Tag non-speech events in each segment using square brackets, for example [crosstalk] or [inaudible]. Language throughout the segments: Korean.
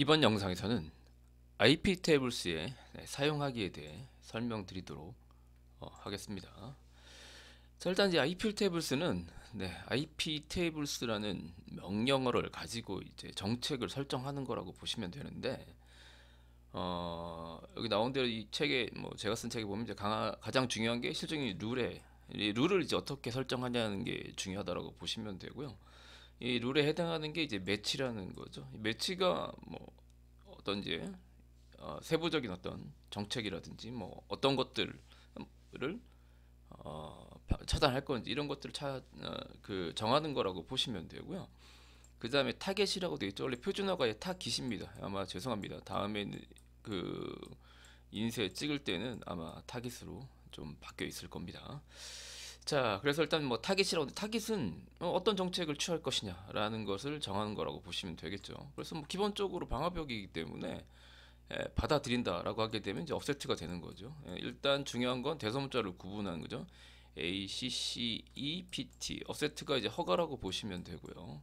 이번 영상에서는 IP 테이블스의 네, 사용하기에 대해 설명드리도록 어, 하겠습니다. 자, 일단 이제 IP 테이블스는 네, IP 테이블스라는 명령어를 가지고 이제 정책을 설정하는 거라고 보시면 되는데 어, 여기 나온 대로 이 책에 뭐 제가 쓴 책에 보면 이제 강하, 가장 중요한 게 실적인 룰에 룰을 이제 어떻게 설정하냐는 게 중요하다라고 보시면 되고요. 이 룰에 해당하는 게 이제 매치라는 거죠. 매치가 뭐 어떤 이제 어, 세부적인 어떤 정책이라든지 뭐 어떤 것들을 어, 차단할 건지 이런 것들을 차, 어, 그 정하는 거라고 보시면 되고요. 그 다음에 타겟이라고 되어 있죠. 원래 표준어가 타깃입니다. 아마 죄송합니다. 다음에 그 인쇄 찍을 때는 아마 타깃으로 좀 바뀌어 있을 겁니다. 자, 그래서 일단 뭐 타깃이라고 하는데 타깃은 어떤 정책을 취할 것이냐라는 것을 정하는 거라고 보시면 되겠죠. 그래서 뭐 기본적으로 방화벽이기 때문에 예, 받아들인다라고 하게 되면 이제 업세트가 되는 거죠. 예, 일단 중요한 건 대소문자를 구분하는 거죠. A, C, C, E, P, T 업세트가 이제 허가라고 보시면 되고요.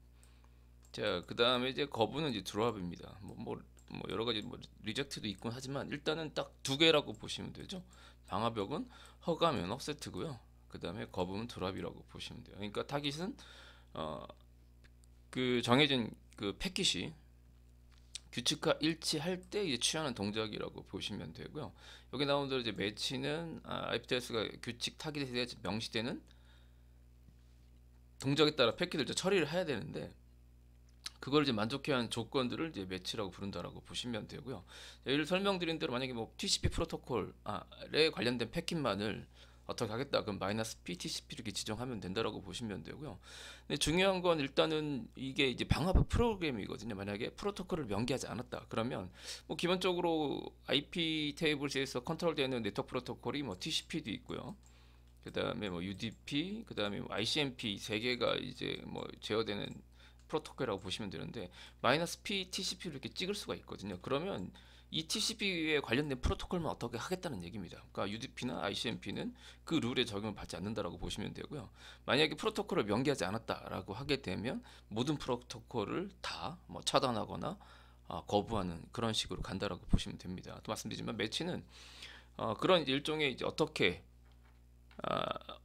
자, 그 다음에 이제 거부는 이제 드롭입니다 뭐, 뭐, 뭐 여러 가지 뭐 리젝트도 있곤 하지만 일단은 딱 두 개라고 보시면 되죠. 방화벽은 허가면 업세트고요. 그 다음에 거부는 드랍이라고 보시면 돼요. 그러니까 타깃은 어, 그 정해진 그 패킷이 규칙과 일치할 때 이제 취하는 동작이라고 보시면 되고요. 여기 나온 대로 이제 매치는 아, IPTS가 규칙 타깃에 대해 명시되는 동작에 따라 패킷을 처리를 해야 되는데 그걸 이제 만족해 하는 조건들을 이제 매치라고 부른다라고 보시면 되고요. 예를 설명드린 대로 만약에 뭐 TCP 프로토콜에 아, 관련된 패킷만을 어떻게 하겠다 그럼 마이너스 PTCP 이렇게 지정하면 된다라고 보시면 되고요. 근데 중요한 건 일단은 이게 이제 방화법 프로그램이거든요. 만약에 프로토콜을 명기하지 않았다 그러면 뭐 기본적으로 IP 테이블에서 컨트롤되는 네트워크 프로토콜이 뭐 TCP도 있고요. 그 다음에 뭐 UDP, 그 다음에 뭐 ICMP 세 개가 이제 뭐 제어되는 프로토콜이라고 보시면 되는데 마이너스 P, t c p 이렇게 찍을 수가 있거든요. 그러면 이 TCP에 관련된 프로토콜만 어떻게 하겠다는 얘기입니다. 그러니까 UDP나 ICMP는 그 룰에 적용을 받지 않는다라고 보시면 되고요. 만약에 프로토콜을 명기하지 않았다라고 하게 되면 모든 프로토콜을 다 뭐 차단하거나 어, 거부하는 그런 식으로 간다라고 보시면 됩니다. 또 말씀드리지만 매치는 어, 그런 일종의 이제 어떻게 어,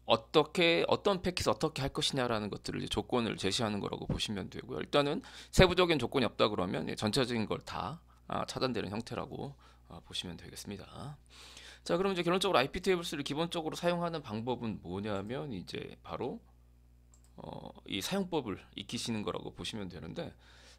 어떻게 어떤 패킷 어떻게 할 것이냐라는 것들을 이제 조건을 제시하는 거라고 보시면 되고요. 일단은 세부적인 조건이 없다 그러면 예, 전체적인 걸다 아, 차단되는 형태라고 어, 보시면 되겠습니다. 자, 그럼 이제 결론적으로 IP 테이블스를 기본적으로 사용하는 방법은 뭐냐면 이제 바로 어, 이 사용법을 익히시는 거라고 보시면 되는데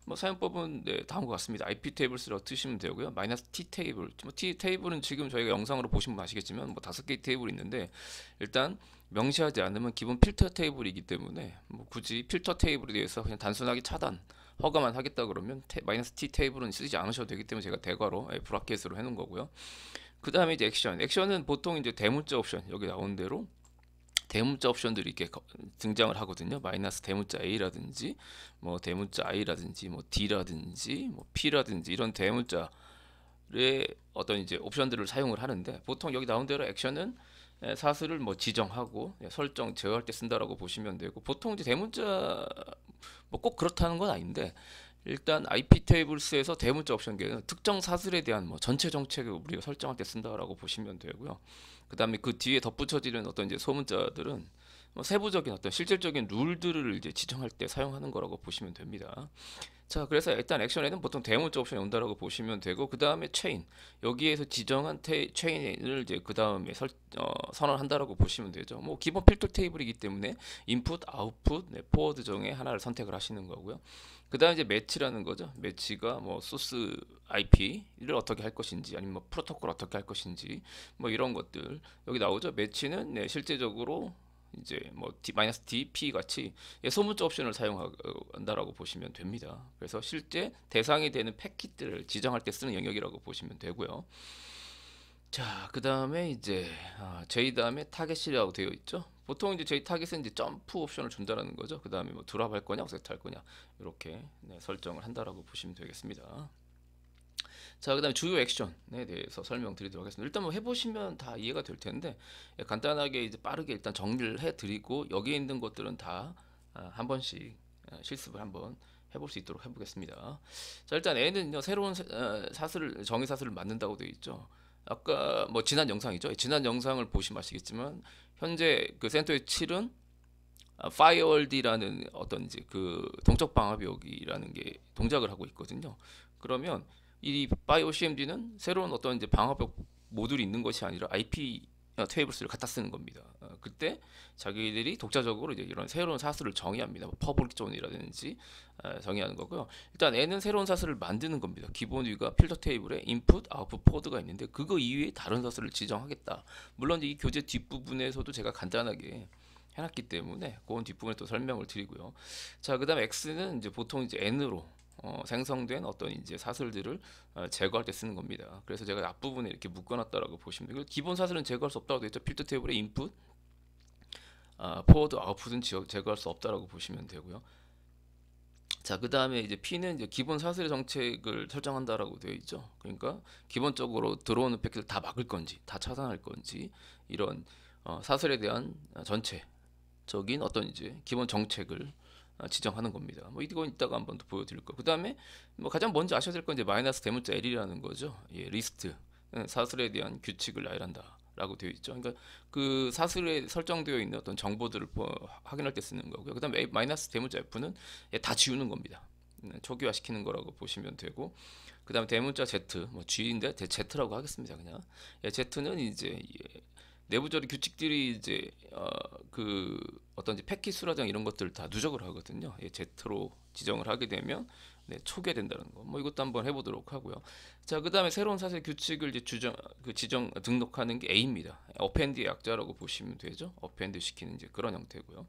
뭐 사용법은 네, 다음과 같습니다. IP 테이블스를 어떻시면 되고요. 마이너스 T 테이블. 뭐 T 테이블은 지금 저희가 영상으로 보시면 아시겠지만 뭐 다섯 개 테이블이 있는데 일단 명시하지 않으면 기본 필터 테이블이기 때문에 뭐 굳이 필터 테이블에 대해서 그냥 단순하게 차단 허가만 하겠다 그러면 테, 마이너스 t 테이블은 쓰지 않으셔도 되기 때문에 제가 대괄호 브라켓으로 예, 해놓은 거고요. 그 다음에 이제 액션. 액션은 보통 이제 대문자 옵션 여기 나온 대로 대문자 옵션들이 이렇게 등장을 하거든요. 마이너스 대문자 A라든지 뭐 대문자 I라든지 뭐 D라든지 뭐 P라든지 이런 대문자의 어떤 이제 옵션들을 사용을 하는데 보통 여기 나온 대로 액션은 예, 사슬을 뭐 지정하고 예, 설정 제어할 때 쓴다라고 보시면 되고 보통 이제 대문자 뭐 꼭 그렇다는 건 아닌데 일단 IP 테이블스에서 대문자 옵션 계획은 특정 사슬에 대한 뭐 전체 정책을 우리가 설정할 때 쓴다라고 보시면 되고요. 그다음에 그 뒤에 덧붙여지는 어떤 이제 소문자들은 뭐 세부적인 어떤 실질적인 룰들을 이제 지정할 때 사용하는 거라고 보시면 됩니다. 자, 그래서 일단 액션에는 보통 대문자 옵션이 온다라고 보시면 되고 그 다음에 체인 여기에서 지정한 테, 체인을 이제 그 다음에 어, 선언한다라고 보시면 되죠. 뭐 기본 필터 테이블이기 때문에 인풋, 아웃풋, 네, 포워드 정의 하나를 선택을 하시는 거고요. 그 다음 이제 매치라는 거죠. 매치가 뭐 소스 IP를 어떻게 할 것인지 아니면 뭐 프로토콜 어떻게 할 것인지 뭐 이런 것들 여기 나오죠. 매치는 네, 실제적으로 이제 뭐 D, 마이너스 dp 같이 예, 소문자 옵션을 사용한다라고 보시면 됩니다. 그래서 실제 대상이 되는 패킷들을 지정할 때 쓰는 영역이라고 보시면 되고요. 자, 그 다음에 이제 아, J 다음에 타겟이라고 되어 있죠. 보통 이제 J 타겟은 이제 점프 옵션을 준다라는 거죠. 그 다음에 뭐 드랍 할 거냐, 어셋 할 거냐 이렇게 네, 설정을 한다라고 보시면 되겠습니다. 자, 그다음에 주요 액션에 대해서 설명드리도록 하겠습니다. 일단 뭐 해보시면 다 이해가 될 텐데 예, 간단하게 이제 빠르게 일단 정리를 해드리고 여기에 있는 것들은 다한 아, 번씩 어, 실습을 한번 해볼 수 있도록 해보겠습니다. 자, 일단 N은 새로운 어, 사슬 정의 사슬을 만든다고 되어 있죠. 아까 뭐 지난 영상이죠. 예, 지난 영상을 보시면 아시겠지만 현재 그 센터의 7은 파이어월드라는 어떤 이제 그 동적 방화벽이라는 게 동작을 하고 있거든요. 그러면 이 바이오 CMD는 새로운 어떤 이제 방화벽 모듈이 있는 것이 아니라 IP 테이블스를 어, 갖다 쓰는 겁니다. 어, 그때 자기들이 독자적으로 이제 이런 새로운 사슬을 정의합니다. 뭐 퍼블존이라든지 릭 어, 정의하는 거고요. 일단 N은 새로운 사슬을 만드는 겁니다. 기본 위가 필터 테이블에 인풋, 아웃풋 포드가 있는데 그거 이외에 다른 사슬을 지정하겠다. 물론 이 교재 뒷부분에서도 제가 간단하게 해놨기 때문에 그건 뒷부분에 또 설명을 드리고요. 자, 그 다음 X는 이제 보통 이제 N으로 어, 생성된 어떤 이제 사슬들을 어, 제거할 때 쓰는 겁니다. 그래서 제가 앞부분에 이렇게 묶어놨다라고 보시면 되고 기본 사슬은 제거할 수 없다고 되어있죠. 필드 테이블에 인풋, 아, 포워드 아웃풋은 제거할 수 없다라고 보시면 되고요. 자, 그 다음에 이제 P는 이제 기본 사슬의 정책을 설정한다라고 되어 있죠. 그러니까 기본적으로 들어오는 패킷을 다 막을 건지, 다 차단할 건지 이런 어, 사슬에 대한 전체적인 어떤 이제 기본 정책을 어, 지정하는 겁니다. 뭐 이건 이따가 한번 더 보여드릴 거그 다음에 뭐 가장 먼저 아셔야 될건 이제 마이너스 대문자 L이라는 거죠. 예, 리스트 사슬에 대한 규칙을 나열한다. 라고 되어 있죠. 그러니까 그 사슬에 설정되어 있는 어떤 정보들을 확인할 때 쓰는 거고요. 그다음에 마이너스 대문자 F는 예, 다 지우는 겁니다. 음, 초기화 시키는 거라고 보시면 되고 그다음에 대문자 Z 뭐 G인데 Z라고 하겠습니다. 그냥 예, Z는 이제 내부적인 규칙들이 이제 어, 그 어떤 이제 패킷 수라장 이런 것들을 다 누적을 하거든요. 예, 제트로 지정을 하게 되면 네, 초기화된다는 거. 뭐 이것도 한번 해보도록 하고요. 자, 그다음에 새로운 사세 규칙을 이제 주정 그 지정 등록하는 게 A입니다. 어펜드 약자라고 보시면 되죠. 어펜드 시키는 이제 그런 형태고요.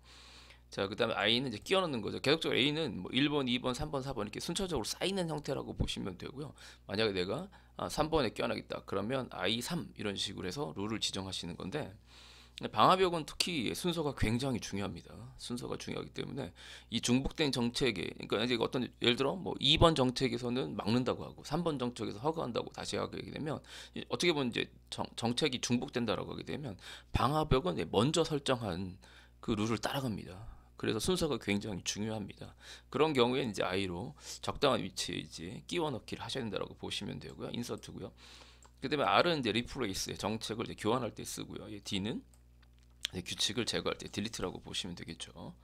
자, 그다음에 i는 이제 끼워 넣는 거죠. 계속적으로 a는 뭐 1번, 2번, 3번, 4번 이렇게 순차적으로 쌓이는 형태라고 보시면 되고요. 만약에 내가 아, 3번에 끼워 넣겠다. 그러면 i3 이런 식으로 해서 룰을 지정하시는 건데 방화벽은 특히 순서가 굉장히 중요합니다. 순서가 중요하기 때문에 이 중복된 정책에 그러니까 이제 어떤 예를 들어 뭐 2번 정책에서는 막는다고 하고 3번 정책에서 허가한다고 다시 하게 되면 어떻게 보면 이제 정, 책이 중복된다라고 하게 되면 방화벽은 먼저 설정한 그 룰을 따라갑니다. 그래서 순서가 굉장히 중요합니다. 그런 경우에 이제 아이로 적당한 위치에 이제 끼워 넣기를 하셔야 된다고 보시면 되고요. 인서트고요. 그다음에 R은 이제 리플레이스의 정책을 이제 교환할 때 쓰고요. 예, D는 규칙을 제거할 때 딜리트라고 보시면 되겠죠.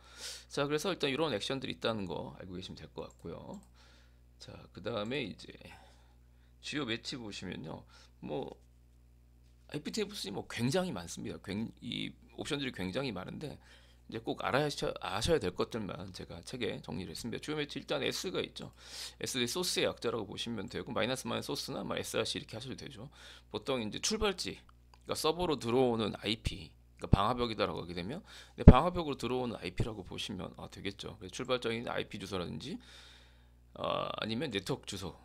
자, 그래서 일단 이런 액션들이 있다는 거 알고 계시면 될 것 같고요. 자, 그 다음에 이제 주요 매치 보시면요. 뭐 IPTFC 뭐 굉장히 많습니다. 굉, 이 옵션들이 굉장히 많은데 이제 꼭 알아셔, 아셔야 될 것들만 제가 책에 정리를 했습니다. 주요 매트 일단 S가 있죠. S 소스의 약자라고 보시면 되고 마이너스 마이너스 소스나 뭐 SRC 이렇게 하셔도 되죠. 보통 이제 출발지 그러니까 서버로 들어오는 IP 그러니까 방화벽이다라고 하게 되면 내 방화벽으로 들어오는 IP라고 보시면 아, 되겠죠. 출발적인 IP 주소라든지 어, 아니면 네트워크 주소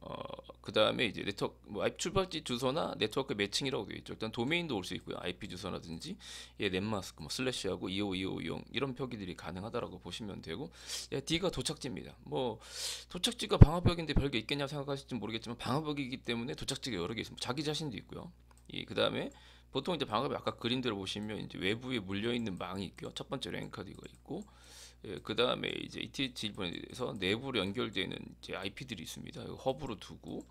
어, 그 다음에 이제 네트워크, 뭐 출발지 주소나 네트워크 매칭이라고 되어 있죠. 일단 도메인도 올 수 있고요. IP 주소라든지, 예, 넷마스크, 뭐 슬래시하고 25250 이런 표기들이 가능하다라고 보시면 되고, 예, D가 도착지입니다. 뭐, 도착지가 방화벽인데 별게 있겠냐 생각하실지 모르겠지만, 방화벽이기 때문에 도착지가 여러 개 있습니다. 자기 자신도 있고요. 이, 그 다음에 보통 이제 방금 아까 그림대로 보시면 이제 외부에 물려 있는 망이 있고요. 첫 번째 랭카드가 있고 예, 그 다음에 이제 ETH 일본에서 내부로 연결되는 이제 IP들이 있습니다. 허브로 두고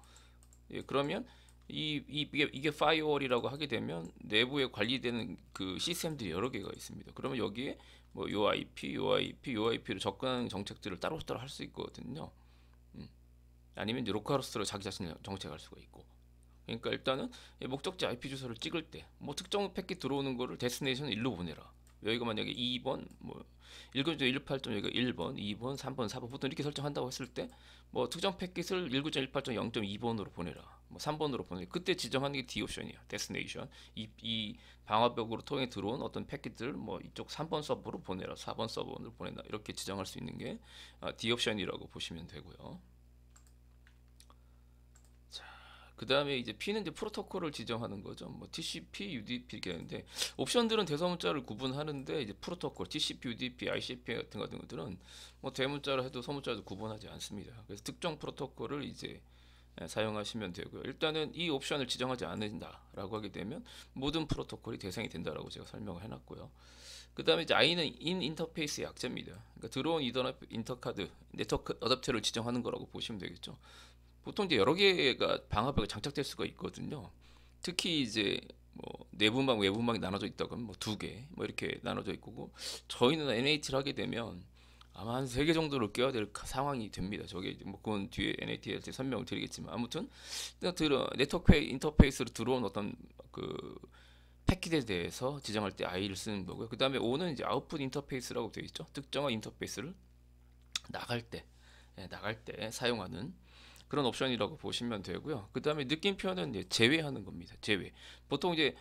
예, 그러면 이, 이 이게, 이게 파이어월이라고 하게 되면 내부에 관리되는 그 시스템들이 여러 개가 있습니다. 그러면 여기에 뭐요 IP, 요 IP, 요 IP로 접근하는 정책들을 따로따로 할 수 있거든요. 음. 아니면 이제 로컬호스트로 자기 자신을 정책할 수가 있고 그러니까 일단은 목적지 IP 주소를 찍을 때 뭐 특정 패킷 들어오는 거를 데스네이션 일로 보내라. 여기가 만약에 2번 뭐 19.18점 여기가 1번, 2번, 3번, 4번 보통 이렇게 설정한다고 했을 때 뭐 특정 패킷을 19.18점 0.2번으로 보내라. 뭐 3번으로 보내. 그때 지정하는 게 D 옵션이야. 데스네이션. 이, 이 방화벽으로 통해 들어온 어떤 패킷들 뭐 이쪽 3번 서버로 보내라. 4번 서버로 보내라. 이렇게 지정할 수 있는 게 아, D 옵션이라고 보시면 되고요. 그 다음에 이제 P는 이제 프로토콜을 지정하는 거죠. 뭐 TCP, UDP 이렇게 하는데 옵션들은 대소문자를 구분하는데 이제 프로토콜, TCP, UDP, ICP 같은 같은 것들은 뭐 대문자로 해도 소문자로 구분하지 않습니다. 그래서 특정 프로토콜을 이제 예, 사용하시면 되고요. 일단은 이 옵션을 지정하지 않는다라고 하게 되면 모든 프로토콜이 대상이 된다라고 제가 설명을 해놨고요. 그 다음에 이제 I는 인인터페이스 약자입니다. 그러니까 들어온 이더 인터카드 네트워크 어댑터를 지정하는 거라고 보시면 되겠죠. 보통 이제 여러 개가 방화벽에 장착될 수가 있거든요. 특히 이제 뭐 내분방 외분방이 나눠져 있다 그러면 뭐 두 개 뭐 이렇게 나눠져 있고 뭐 저희는 NAT를 하게 되면 아마 한 세 개 정도를 껴야 될 상황이 됩니다. 저게 뭐 그건 뒤에 NAT에 설명을 드리겠지만 아무튼 들어 네트워크 인터페이스로 들어온 어떤 그 패킷에 대해서 지정할 때 i를 쓰는 거고요. 그 다음에 o는 이제 아웃풋 인터페이스라고 되어 있죠. 특정한 인터페이스를 나갈 때 예, 나갈 때 사용하는 그런 옵션이라고 보시면 되고요. 그 다음에 느낌표는 제외하는 겁니다. 제외. 보통 이제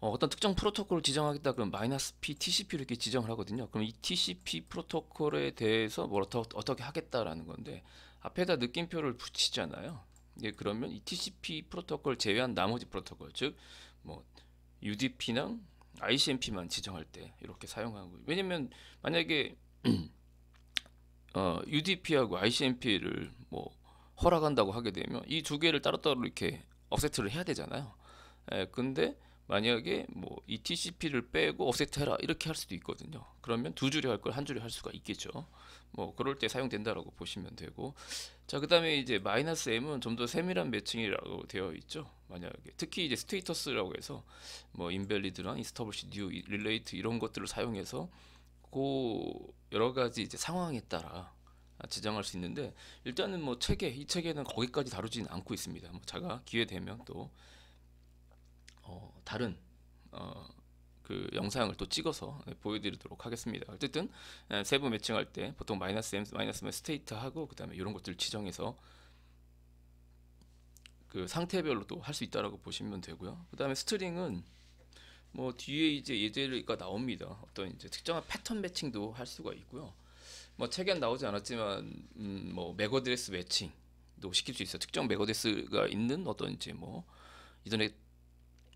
어, 어떤 특정 프로토콜을 지정하겠다 그면 마이너스 p t c p 이렇게 지정을 하거든요. 그럼 이 TCP 프로토콜에 대해서 뭐 어떻게 하겠다라는 건데 앞에다 느낌표를 붙이잖아요. 예, 그러면 이 TCP 프로토콜 제외한 나머지 프로토콜 즉 뭐 UDP랑 ICMP만 지정할 때 이렇게 사용하는 거예요. 왜냐면 만약에 [clears throat] 어, UDP하고 ICMP를 뭐 허락한다고 하게 되면 이 두 개를 따로따로 이렇게 업세트를 해야 되잖아요. 예, 근데 만약에 뭐 e TCP를 빼고 업트해라 이렇게 할 수도 있거든요. 그러면 두 줄이 할 걸 한 줄이 할 수가 있겠죠. 뭐 그럴 때 사용된다라고 보시면 되고 자 그다음에 이제 마이너스 m은 좀 더 세밀한 매칭이라고 되어 있죠. 만약에 특히 이제 스테이터스라고 해서 뭐 인벨리드랑 인스터블시 뉴 릴레이트 이런 것들을 사용해서 그 여러 가지 이제 상황에 따라 아, 지정할 수 있는데 일단은 뭐 책에 이 책에는 거기까지 다루지는 않고 있습니다. 뭐 제가 기회 되면 또 어, 다른 어, 그 영상을 또 찍어서 네, 보여드리도록 하겠습니다. 어쨌든 세부 매칭할 때 보통 마이너스 M 마이너스 스테이트 하고 그다음에 이런 것들 지정해서 그 상태별로 또 할 수 있다라고 보시면 되고요. 그다음에 스트링은 뭐 뒤에 이제 예제가 나옵니다. 어떤 이제 특정한 패턴 매칭도 할 수가 있고요. 뭐 책엔 나오지 않았지만 음, 뭐 맥어드레스 매칭도 시킬 수 있어. 특정 맥어드레스가 있는 어떤 이제 뭐 이전에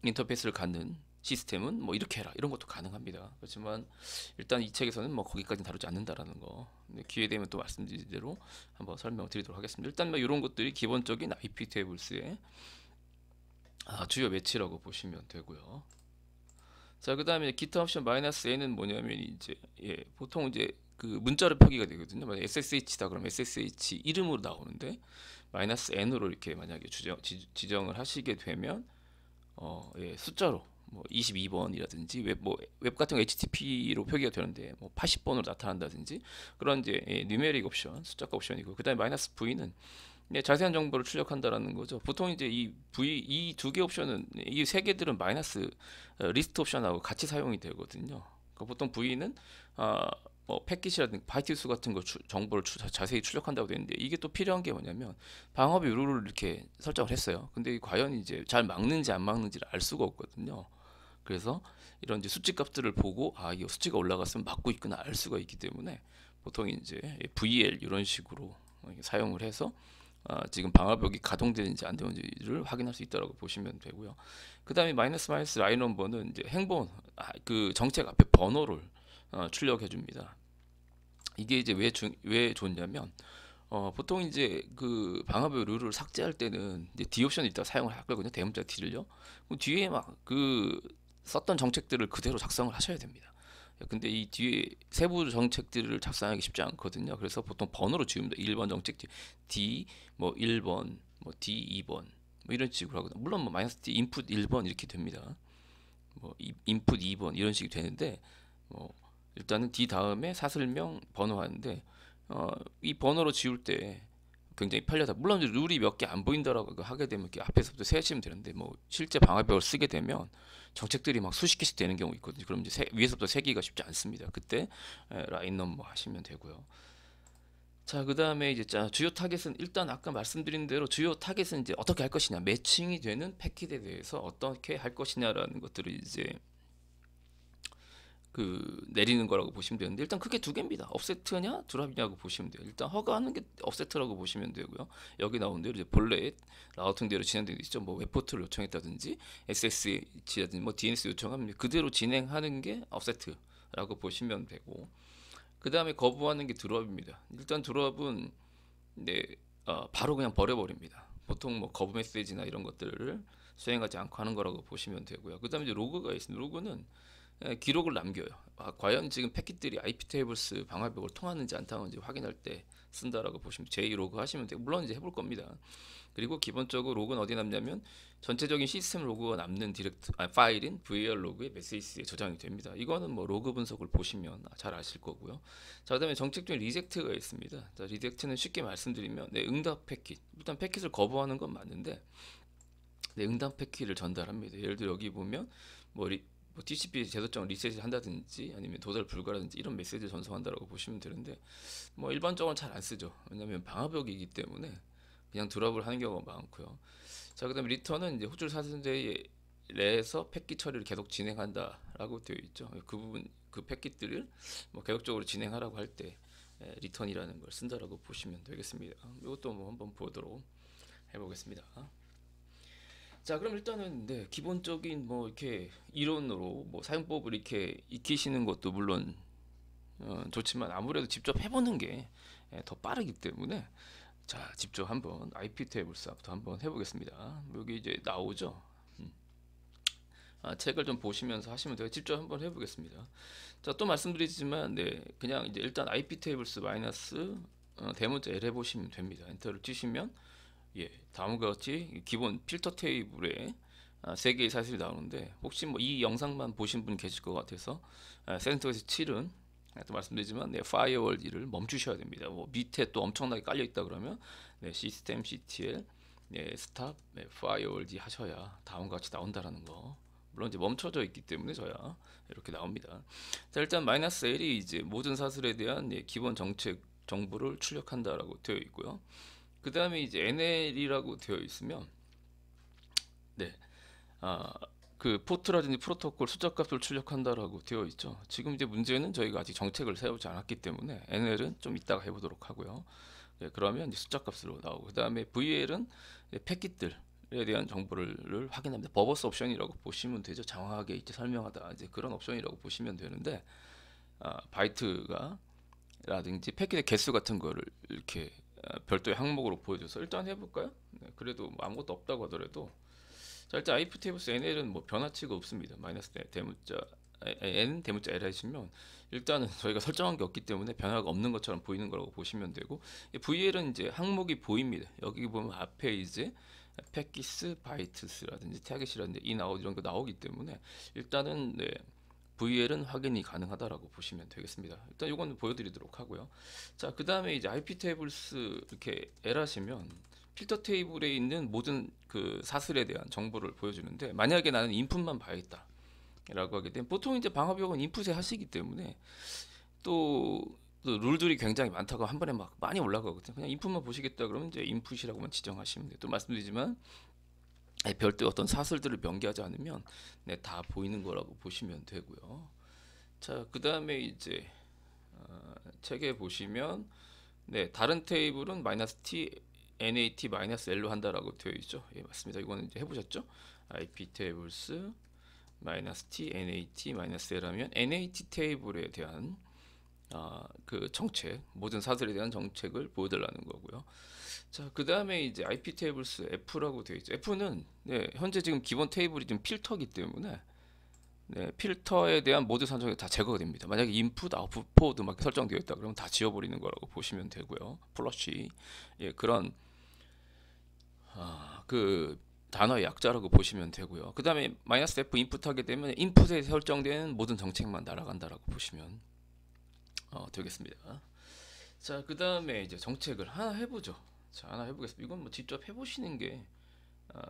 인터페이스를 갖는 시스템은 뭐 이렇게 해라 이런 것도 가능합니다. 그렇지만 일단 이 책에서는 뭐 거기까지는 다루지 않는다라는 거. 기회 되면 또 말씀드린 대로 한번 설명 을 드리도록 하겠습니다. 일단 뭐 이런 것들이 기본적인 IP 테이블스의 아, 주요 매치라고 보시면 되고요. 자, 그다음에 기타 옵션 마이너스 a는 뭐냐면 이제 예, 보통 이제 그 문자로 표기가 되거든요. 만약 SSH다 그럼 SSH 이름으로 나오는데 마이너스 n으로 이렇게 만약에 주정, 지, 정을 하시게 되면 어, 예, 숫자로 뭐 22번이라든지 웹, 뭐, 웹 같은 거 HTTP로 표기가 되는데 뭐 80번으로 나타난다든지 그런 이제 예, 뉴메릭 옵션, 숫자가 옵션이고 그다음에 마이너스 v는 예, 자세한 정보를 추적한다라는 거죠. 보통 이제 이 V 이 두 개 옵션은 이 세 개들은 마이너스 리스트 어, 옵션하고 같이 사용이 되거든요. 그러니까 보통 V는 어, 뭐 패킷이라든가 바이티스 같은 거 주, 정보를 추, 자세히 출력한다고 되는데 이게 또 필요한 게 뭐냐면 방업이 룰을 이렇게 설정을 했어요. 근데 과연 이제 잘 막는지 안 막는지를 알 수가 없거든요. 그래서 이런 이제 수치 값들을 보고 아이거 수치가 올라갔으면 막고 있구나 알 수가 있기 때문에 보통 이제 VL 이런 식으로 사용을 해서 아, 지금 방화벽이 가동되는지 안 되는지를 확인할 수 있다라고 보시면 되고요. 그다음에 마이너스 마이너스 라인 넘버는 이제 행본 아, 그 정책 앞에 번호를 어, 출력해 줍니다. 이게 이제 왜, 주, 왜 좋냐면 어, 보통 이제 그 방화벽 룰을 삭제할 때는 이제 D 옵션을 일단 사용을 할 거거든요. 대문자 T를요. 그럼 뒤에 막 그 썼던 정책들을 그대로 작성을 하셔야 됩니다. 근데 이 뒤에 세부 정책들을 작성하기 쉽지 않거든요. 그래서 보통 번호로 지웁니다. 1번 정책 D 뭐 1번 뭐 D 2번 뭐 이런 식으로 하거든요. 물론 뭐 마이너스 D 인풋 1번 이렇게 됩니다. 뭐 인풋 2번 이런 식이 되는데 뭐 일단은 D 다음에 사슬명 번호하는데 어, 이 번호로 지울 때 굉장히 편리하다. 물론 룰이 몇 개 안 보인다라고 하게 되면 이렇게 앞에서부터 세시면 되는데 뭐 실제 방화벽을 쓰게 되면 정책들이 막 수십 개씩 되는 경우 있거든요. 그럼 이제 세, 위에서부터 세기가 쉽지 않습니다. 그때 예, 라인 넘버 하시면 되고요. 자, 그 다음에 이제 자, 주요 타겟은 일단 아까 말씀드린 대로 주요 타겟은 이제 어떻게 할 것이냐, 매칭이 되는 패킷에 대해서 어떻게 할 것이냐라는 것들을 이제 그 내리는 거라고 보시면 되는데 일단 크게 두 개입니다. 업세트냐 드랍이냐고 보시면 돼요. 일단 허가하는 게 업세트라고 보시면 되고요. 여기 나온 대로 이제 본래 라우팅 대로 진행되고 있죠. 뭐 웹포트를 요청했다든지 SSH라든지 e 뭐 DNS 요청하면 그대로 진행하는 게 업세트라고 보시면 되고 그 다음에 거부하는 게 드랍입니다. 일단 드랍은 네 어, 바로 그냥 버려버립니다. 보통 뭐 거부 메시지나 이런 것들을 수행하지 않고 하는 거라고 보시면 되고요. 그 다음에 로그가 있습니다. 로그는 기록을 남겨요. 아, 과연 지금 패킷들이 IP 테이블스 방화벽을 통하는지 안 통하는지 확인할 때 쓴다라고 보시면 제이 로그 하시면 돼요. 물론 이제 해볼 겁니다. 그리고 기본적으로 로그는 어디 남냐면 전체적인 시스템 로그가 남는 디렉트 아 파일인 v r 로그의 메시지에 저장이 됩니다. 이거는 뭐 로그 분석을 보시면 잘 아실 거고요. 자, 그다음에 정책적인 리젝트가 있습니다. 자, 리젝트는 쉽게 말씀드리면 네, 응답 패킷. 일단 패킷을 거부하는 건 맞는데 네, 응답 패킷을 전달합니다. 예를 들어 여기 보면 뭐 리, 뭐 TCP 제도점 리셋을 한다든지 아니면 도달 불가라든지 이런 메시지를 전송한다라고 보시면 되는데 뭐 일반적으로 잘 안 쓰죠. 왜냐하면 방화벽이기 때문에 그냥 드랍을 하는 경우가 많고요. 자 그다음에 리턴은 이제 호출 사선제에 내에서 패킷 처리를 계속 진행한다라고 되어 있죠. 그 부분 그 패킷들을 뭐 계속적으로 진행하라고 할 때 리턴이라는 걸 쓴다라고 보시면 되겠습니다. 이것도 뭐 한번 보도록 해보겠습니다. 자 그럼 일단은 네 기본적인 뭐 이렇게 이론으로 뭐 사용법을 이렇게 익히시는 것도 물론 어, 좋지만 아무래도 직접 해보는 게더 예, 빠르기 때문에 자 직접 한번 IP 테이블스부터 한번 해보겠습니다 뭐 여기 이제 나오죠 음. 아, 책을 좀 보시면서 하시면 돼요 직접 한번 해보겠습니다 자 또 말씀드리지만 네 그냥 이제 일단 IP 테이블스 마이너스 어, 대문자 L 해보시면 됩니다 엔터를 치시면 예, 다음과 같이 기본 필터 테이블에 아, 세 개의 사실이 나오는데 혹시 뭐 이 영상만 보신 분 계실 것 같아서 아, 센터에서 7은 또 말씀드리지만 네, 파이어월드를 멈추셔야 됩니다. 뭐 밑에 또 엄청나게 깔려 있다 그러면 네, 시스템 CTL 네, 스탑 네, 파이어월드 하셔야 다음과 같이 나온다라는 거. 물론 이제 멈춰져 있기 때문에 저야 이렇게 나옵니다. 자 일단 마이너스 L이 이제 모든 사슬에 대한 예, 기본 정책 정보를 출력한다라고 되어 있고요. 그 다음에 이제 NL이라고 되어 있으면 네. 아, 그 포트라든지 프로토콜 숫자값을 출력한다라고 되어 있죠. 지금 이제 문제는 저희가 아직 정책을 세우지 않았기 때문에 NL은 좀 이따가 해보도록 하고요. 네, 그러면 이제 숫자값으로 나오고 그 다음에 VL은 패킷들에 대한 정보를 확인합니다. 버버스 옵션이라고 보시면 되죠. 장황하게 이제 설명하다 이제 그런 옵션이라고 보시면 되는데 아, 바이트가 라든지 패킷의 개수 같은 거를 이렇게 어, 별도의 항목으로 보여줘서 일단 해볼까요? 네, 그래도 뭐 아무것도 없다고 하더라도 자 일단 IFTS NL은 뭐 변화치가 없습니다. 마이너스 네, 대문자 N 대문자 L 하시면 일단은 저희가 설정한 게 없기 때문에 변화가 없는 것처럼 보이는 거라고 보시면 되고 VL은 이제 항목이 보입니다. 여기 보면 앞에 이제 패키스, 바이트스라든지 태그시라든지 인아웃 이런 거 나오기 때문에 일단은 네, VL은 확인이 가능하다라고 보시면 되겠습니다. 일단 이건 보여드리도록 하고요. 자, 그 다음에 이제 IP 테이블스 이렇게 L 하시면 필터 테이블에 있는 모든 그 사슬에 대한 정보를 보여주는데 만약에 나는 인풋만 봐야겠다. 라고 하게 되면 보통 이제 방화벽은 인풋에 하시기 때문에 또, 또 룰들이 굉장히 많다고 한 번에 막 많이 올라가거든요. 그냥 인풋만 보시겠다 그러면 이제 인풋이라고만 지정하시면 돼요. 또 말씀드리지만 별도의 어떤 사설들을 명기하지 않으면 네, 다 보이는 거라고 보시면 되고요. 자, 그 다음에 이제 어, 책에 보시면 네, 다른 테이블은 마이너스 t NAT 마이너스 L로 한다라고 되어 있죠. 예, 맞습니다. 이거는 이제 해보셨죠? IP 테이블스 마이너스 T NAT 마이너스 L 하면 NAT 테이블에 대한 어, 그 정책, 모든 사설에 대한 정책을 보여달라는 거고요. 자, 그 다음에 이제 IP 테이블스 F라고 되어 있죠. F는 네, 현재 지금 기본 테이블이 지 필터기 때문에 네, 필터에 대한 모든 산정이 다 제거가 됩니다. 만약에 인풋, 아웃풋, 포드 막 설정되어 있다 그러면 다 지워버리는 거라고 보시면 되고요. 플러시 예, 그런 아, 그 단어의 약자라고 보시면 되고요. 그 다음에 마이너스 F 인풋하게 되면 인풋에 설정된 모든 정책만 날아간다라고 보시면 어, 되겠습니다. 자, 그 다음에 이제 정책을 하나 해보죠. 자 하나 해보겠습니다. 이건 뭐 직접 해보시는 게 아,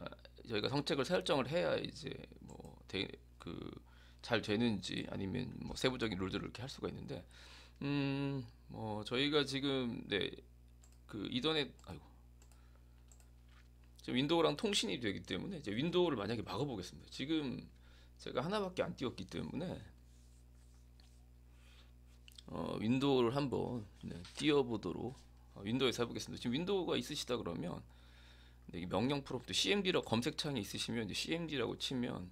저희가 성책을 설정을 해야 이제 뭐그잘 되는지 아니면 뭐 세부적인 룰들을 이렇게 할 수가 있는데 음뭐 저희가 지금 네그 이더넷 아이고 지금 윈도우랑 통신이 되기 때문에 이제 윈도우를 만약에 막아보겠습니다. 지금 제가 하나밖에 안 띄웠기 때문에 어, 윈도우를 한번 네, 띄워보도록 어, 윈도우에서 해보겠습니다. 지금 윈도우가 있으시다 그러면 명령 프롬프트 cmd라고 검색창에 있으시면 이제 cmd라고 치면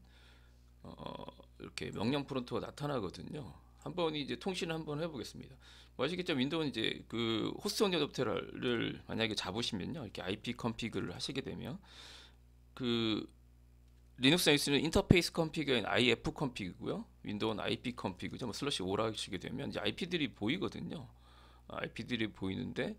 어, 이렇게 명령 프롬프트가 나타나거든요. 한번 이제 통신을 한번 해보겠습니다. 뭐아시겠지 윈도우는 이제 그호스트 어댑터를 만약에 잡으시면요, 이렇게 IP 컨피그를 하시게 되면 그 리눅스 에이스는 인터페이스 컨피그인 IF 컨피그고요. 윈도우는 IP 컨피그죠. 뭐 슬러시 오라 하시게 되면 이제 IP들이 보이거든요. IP들이 아, 보이는데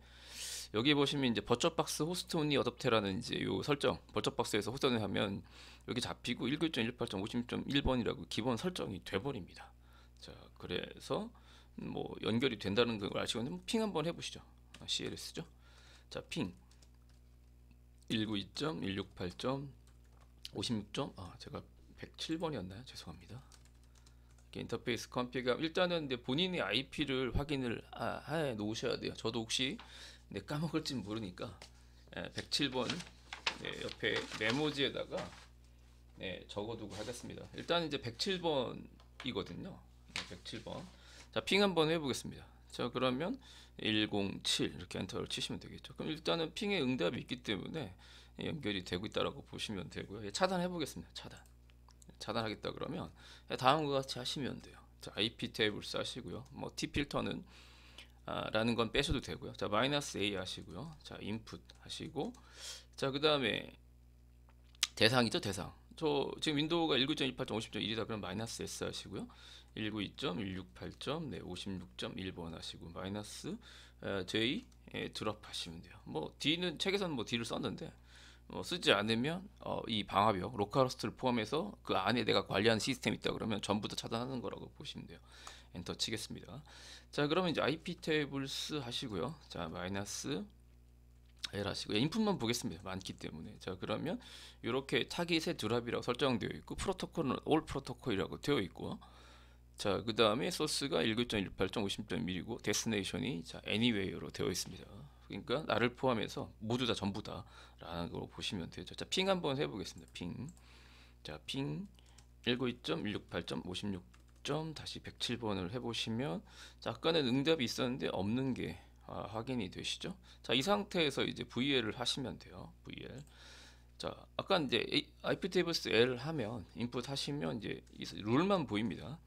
여기 보시면 이제 버처박스 호스트 온리 어댑터라는 이제 요 설정 버처박스에서 호스트을 하면 여기 잡히고 19.18.50.1번이라고 기본 설정이 돼버립니다. 자 그래서 뭐 연결이 된다는 걸 아시거든요. 뭐 핑 한번 해보시죠. 아, CLS죠. 자 핑 1 9 2 1 6 8 5 6아 제가 107번이었나요? 죄송합니다. 인터페이스 컴피가 일단은 본인의 IP를 확인을 아, 해 놓으셔야 돼요. 저도 혹시 근데 네, 까먹을지 모르니까 107번 예, 옆에 메모지에다가 네, 적어두고 하겠습니다. 일단 이제 107번이거든요. 107번. 자, 핑 한번 해보겠습니다. 자, 그러면 107 이렇게 엔터를 치시면 되겠죠. 그럼 일단은 핑의 응답이 있기 때문에 연결이 되고 있다라고 보시면 되고요. 예, 차단해 보겠습니다. 차단. 차단하겠다 그러면 예, 다음과 같이 하시면 돼요. 자, IP 테이블 쓰시고요. 뭐 T 필터는 아, 라는 건 빼셔도 되고요 자 마이너스 a 하시고요 자 인풋 하시고 자 그 다음에 대상이죠 대상 저 지금 윈도우가 19.18.50.1이다 그럼 마이너스 s 하시고요 192.168. 네, 56.1번 하시고 마이너스 어, j 드롭 하시면 돼요. 뭐 D는 책에서는 뭐 D를 썼는데 어, 쓰지 않으면 어, 이 방화벽 로컬호스트를 포함해서 그 안에 내가 관리하는 시스템이 있다 그러면 전부 다 차단하는 거라고 보시면 돼요 엔터 치겠습니다 자 그러면 이제 IP 테이블스 하시고요 자 마이너스 L 하시고 예, 인풋만 보겠습니다 많기 때문에 자 그러면 이렇게 타깃의 드랍이라고 설정되어 있고 프로토콜은 올 프로토콜이라고 되어 있고 자 그 다음에 소스가 19.18.50.1이고 데스네이션이 자 a n y w 로 되어 있습니다 그러니까 나를 포함해서 모두 다 전부 다라는 걸 보시면 돼요. 자, 핑 한번 해보겠습니다. 핑. 자, 핑1 9 2 1 6 8 5 6 107번을 해보시면 아까는 응답이 있었는데 없는 게 아, 확인이 되시죠? 자, 이 상태에서 이제 VL을 하시면 돼요. VL. 자, 아까 이제 IP 테이블스 L 하면 인풋 하시면 이제 룰만 보입니다.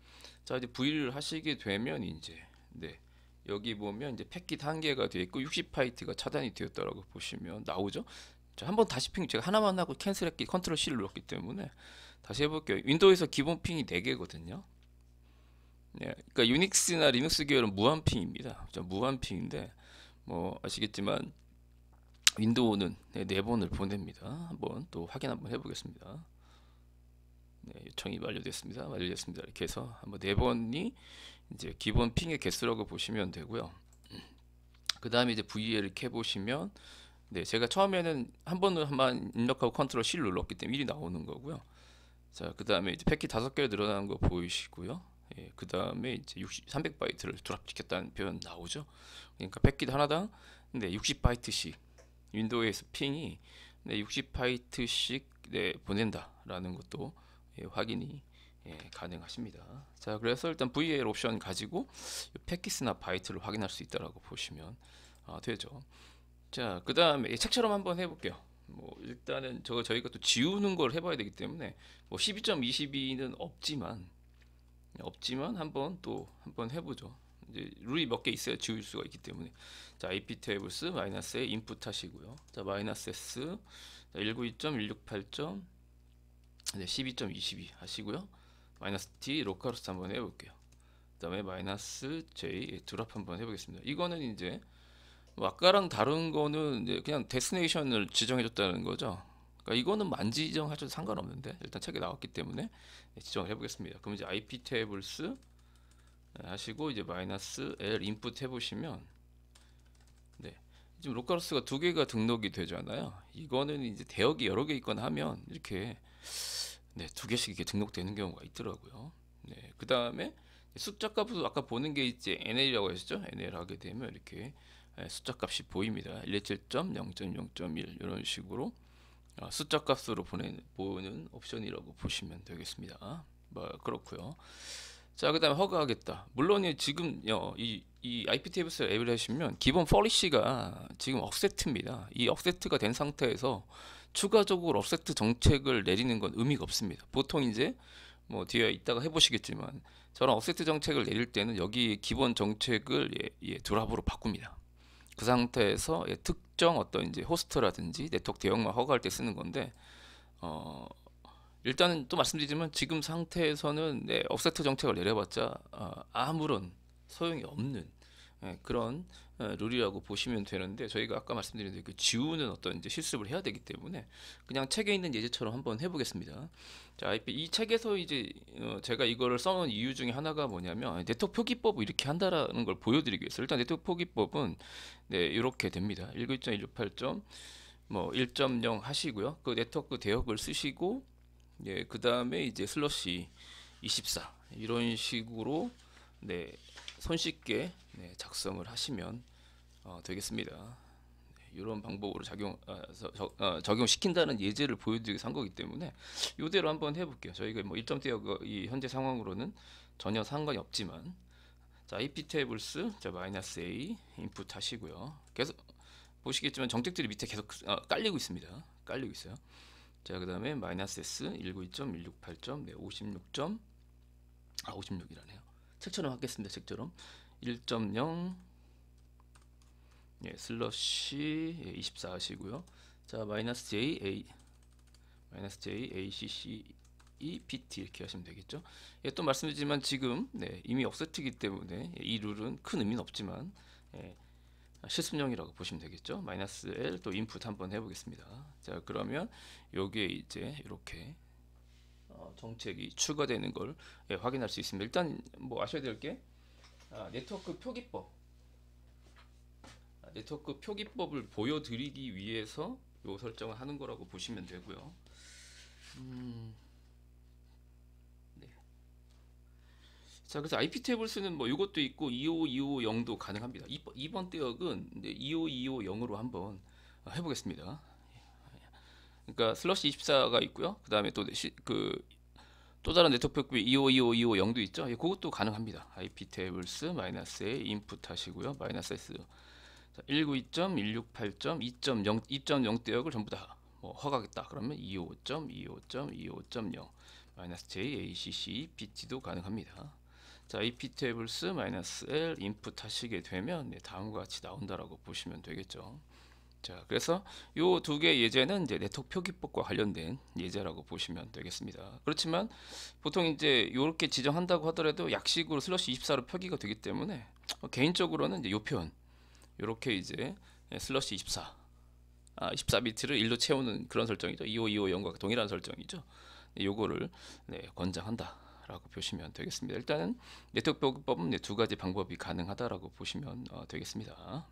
자, 이제 V를 하시게 되면 이제 네. 여기 보면 이제 패킷 한 개가 되어 있고 60파이트가 차단이 되었다라고 보시면 나오죠. 자, 한번 다시 핑 제가 하나만 하고 캔슬했기 컨트롤 C를 눌렀기 때문에 다시 해볼게요. 윈도우에서 기본 핑이 4개거든요. 네, 그러니까 유닉스나 리눅스 계열은 무한 핑입니다. 무한 핑인데 뭐 아시겠지만 윈도우는 네, 네 번을 보냅니다. 한번 또 확인 한번 해보겠습니다. 네, 요청이 완료됐습니다. 완료됐습니다. 이렇게 해서 한번 네 번이 이제 기본 핑의 개수라고 보시면 되고요. 음. 그 다음에 이제 VL 을렇 보시면 네, 제가 처음에는 한번 한번 입력하고 컨트롤 C를 눌렀기 때문에 미리 나오는 거고요. 자, 그 다음에 이제 패킷 다섯 개 늘어나는 거 보이시고요. 예, 그 다음에 이제 60, 300바이트를 드랍시켰다는 표현 나오죠. 그러니까 패킷 하나당 네, 60바이트씩 윈도우에서 핑이 네, 60바이트씩 네, 보낸다라는 것도 예, 확인이 예, 가능하십니다. 자, 그래서 일단 v a 옵션 가지고 패킷이나 바이트를 확인할 수 있다라고 보시면 아, 되죠. 자, 그 다음에 책처럼 한번 해볼게요. 뭐 일단은 저 저희가 또 지우는 걸 해봐야 되기 때문에 뭐 12.22는 없지만 없지만 한번 또 한번 해보죠. 이제 룰이 몇 개 있어야 지울 수가 있기 때문에 자 IP 테이블스 마이너스 에 인풋 하시고요. 자 마이너스 S 192.168. 네, 12.22 하시고요. 마이너스 t 로컬스트 한번 해볼게요. 그 다음에 마이너스 j 드랍 한번 해보겠습니다. 이거는 이제 뭐 아까랑 다른 거는 이제 그냥 데스네이션을 지정해줬다는 거죠. 그러니까 이거는 만지정하셔도 상관없는데 일단 책에 나왔기 때문에 네, 지정을 해보겠습니다. 그럼 이제 IP 테이블스 네, 하시고 이제 마이너스 L 인풋 해보시면 네 지금 로컬스트가두 개가 등록이 되잖아요. 이거는 이제 대역이 여러 개 있거나 하면 이렇게 네, 두 개씩 이렇게 등록되는 경우가 있더라고요. 네, 그 다음에 숫자 값도 아까 보는 게 이제 NL이라고 했죠. NL 하게 되면 이렇게 예, 숫자 값이 보입니다. 1 7 0 0.0.1 이런 식으로 아, 숫자 값으로 보내, 보는 옵션이라고 보시면 되겠습니다. 뭐 그렇고요. 자, 그 다음에 허가하겠다. 물론 지금 어, 이, 이 IPTFS를 앱을 하시면 기본 퍼리시가 지금 억세트입니다. 이 억세트가 된 상태에서 추가적으로 업세트 정책을 내리는 건 의미가 없습니다. 보통 이제 뭐 뒤에 있다가 해보시겠지만 저런 업세트 정책을 내릴 때는 여기 기본 정책을 예, 예, 드랍으로 바꿉니다. 그 상태에서 예, 특정 어떤 이제 호스트라든지 네트워크 대형만 허가할 때 쓰는 건데 어, 일단은 또 말씀드리지만 지금 상태에서는 네, 업세트 정책을 내려봤자 어, 아무런 소용이 없는 예, 그런 어, 룰이라고 보시면 되는데 저희가 아까 말씀드린 대로 그 지우는 어떤 이제 실습을 해야 되기 때문에 그냥 책에 있는 예제처럼 한번 해보겠습니다. 자, 이 책에서 이제 어, 제가 이거를 써놓은 이유 중에 하나가 뭐냐면 네트워크 표기법을 이렇게 한다라는 걸 보여드리기 위해서 일단 네트워크 표기법은 네 이렇게 됩니다. 1 9 1 6 8 1.0 하시고요. 그 네트워크 대역을 쓰시고 예, 네, 그 다음에 이제 슬러시 24 이런 식으로 네 손쉽게 네, 작성을 하시면 어, 되겠습니다. 네, 이런 방법으로 작용 어, 저, 어, 적용시킨다는 예제를 보여드리기 위한 거기 때문에 이대로 한번 해볼게요. 저희가 뭐 1점대가 이 현재 상황으로는 전혀 상관이 없지만 자 ip 테이블스 자 마이너스 a 인풋 하시고요. 계속 보시겠지만 정책들이 밑에 계속 어, 깔리고 있습니다. 깔리고 있어요. 자 그다음에 마이너스 s 1 9 2 1 6 8 5 6아 56이라네요. 색처럼 하겠습니다. 색처럼1.0 예, 슬러시 예, 24 하시고요. 자 마이너스 j a 마이너스 j a c c e p t 이렇게 하시면 되겠죠. 예, 또 말씀드리지만 지금 네, 이미 o f f 이기 때문에 예, 이 룰은 큰 의미는 없지만 예, 실습용이라고 보시면 되겠죠. 마이너스 L 또 인풋 한번 해보겠습니다. 자 그러면 여기에 이제 이렇게 어, 정책이 추가되는 걸 예, 확인할 수 있습니다. 일단 뭐 아셔야 될게 아, 네트워크 표기법 아, 네트워크 표기법을 보여드리기 위해서 요 설정을 하는 거라고 보시면 되고요. 음, 네. 자 그래서 IP 탭을 쓰는 뭐 이것도 있고 25250도 가능합니다. 2번 대역은 25250으로 한번 해보겠습니다. 그러니까 슬러시 24가 있고요. 그 다음에 또 그 또 다른 네트워크252525 0도 있죠. 예, 그것도 가능합니다. IP 테이블스 마이너스 A 인풋 하시고요. 마이너스 S 192.168.2.0 대역을 전부 다뭐 허가겠다. 그러면 25.25.25.0 마이너스 J ACC BT도 가능합니다. 자, IP 테이블스 마이너스 L 인풋 하시게 되면 네, 다음과 같이 나온다라고 보시면 되겠죠. 자, 그래서 요두 개의 예제는 이제 네트워크 표기법과 관련된 예제라고 보시면 되겠습니다. 그렇지만 보통 이제 요렇게 지정한다고 하더라도 약식으로 슬러시 24로 표기가 되기 때문에 어, 개인적으로는 이제 요 표현 요렇게 이제 슬러시 24 아, 14비트를 1로 채우는 그런 설정이죠. 2 5 2 5과 동일한 설정이죠. 네, 요거를 네, 권장한다라고 보시면 되겠습니다. 일단은 네트워크 표기법은 네, 두 가지 방법이 가능하다라고 보시면 어, 되겠습니다.